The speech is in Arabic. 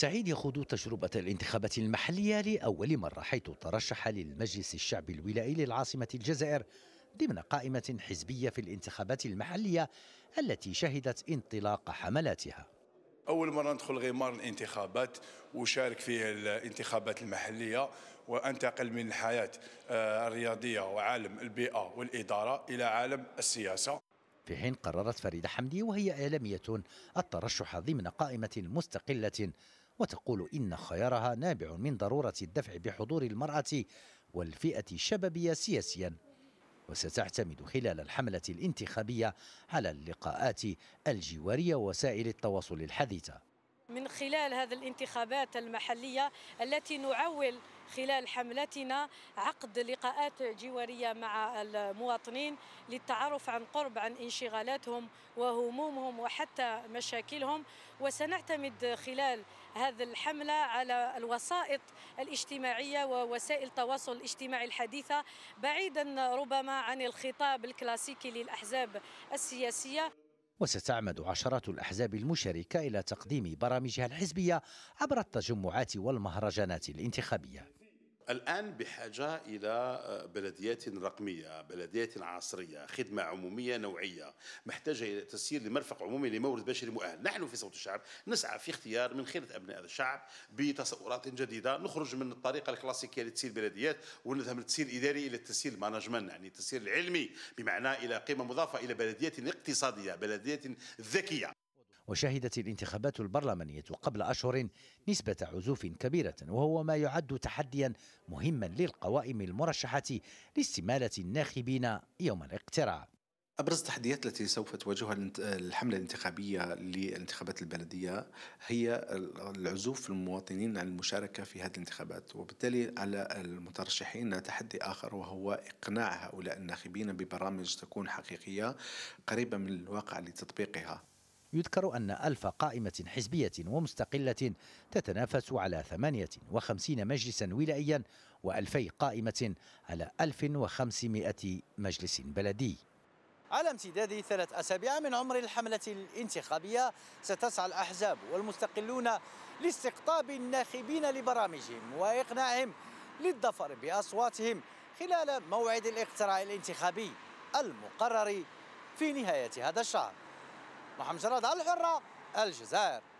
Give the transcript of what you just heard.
سعيد يخوض تجربة الانتخابات المحلية لأول مرة حيث ترشح للمجلس الشعبي الولائي للعاصمة الجزائر ضمن قائمة حزبية في الانتخابات المحلية التي شهدت انطلاق حملاتها أول مرة ندخل غمار الانتخابات وشارك في الانتخابات المحلية وأنتقل من الحياة آه، الرياضية وعالم البيئة والإدارة إلى عالم السياسة في حين قررت فريدة حمدي وهي إعلامية الترشح ضمن قائمة مستقلة وتقول إن خيارها نابع من ضرورة الدفع بحضور المرأة والفئة الشبابية سياسيا وستعتمد خلال الحملة الانتخابية على اللقاءات الجوارية ووسائل التواصل الحديثة من خلال هذه الانتخابات المحلية التي نعول خلال حملتنا عقد لقاءات جوارية مع المواطنين للتعرف عن قرب عن انشغالاتهم وهمومهم وحتى مشاكلهم وسنعتمد خلال هذه الحملة على الوسائط الاجتماعية ووسائل التواصل الاجتماعي الحديثة بعيدا ربما عن الخطاب الكلاسيكي للأحزاب السياسية وستعمد عشرات الأحزاب المشاركة إلى تقديم برامجها الحزبية عبر التجمعات والمهرجانات الانتخابية الآن بحاجة إلى آه، بلديات رقمية بلديات عصرية خدمة عمومية نوعية محتاجة إلى تسيير لمرفق عمومي لمورد بشري مؤهل نحن في صوت الشعب نسعى في اختيار من خيرة أبناء الشعب بتصورات جديدة نخرج من الطريقة الكلاسيكية لتسيير بلديات ونذهب للتسيير الإداري إلى التسيير المانجمنت يعني التسيير العلمي بمعنى إلى قيمة مضافة إلى بلديات اقتصادية بلديات ذكية وشهدت الانتخابات البرلمانية قبل أشهر نسبة عزوف كبيرة وهو ما يعد تحديا مهما للقوائم المرشحة لاستمالة الناخبين يوم الاقتراع أبرز التحديات التي سوف تواجهها الحملة الانتخابية للانتخابات البلدية هي العزوف المواطنين عن المشاركة في هذه الانتخابات وبالتالي على المترشحين تحدي آخر وهو إقناع هؤلاء الناخبين ببرامج تكون حقيقية قريبة من الواقع لتطبيقها يذكر أن ألف قائمة حزبية ومستقلة تتنافس على 58 مجلسا ولائيا و2000 قائمة على 1500 مجلس بلدي على امتداد ثلاث أسابيع من عمر الحملة الانتخابية ستسعى الأحزاب والمستقلون لاستقطاب الناخبين لبرامجهم وإقناعهم للظفر بأصواتهم خلال موعد الاقتراع الانتخابي المقرر في نهاية هذا الشهر محمد شراد الحرة الجزائر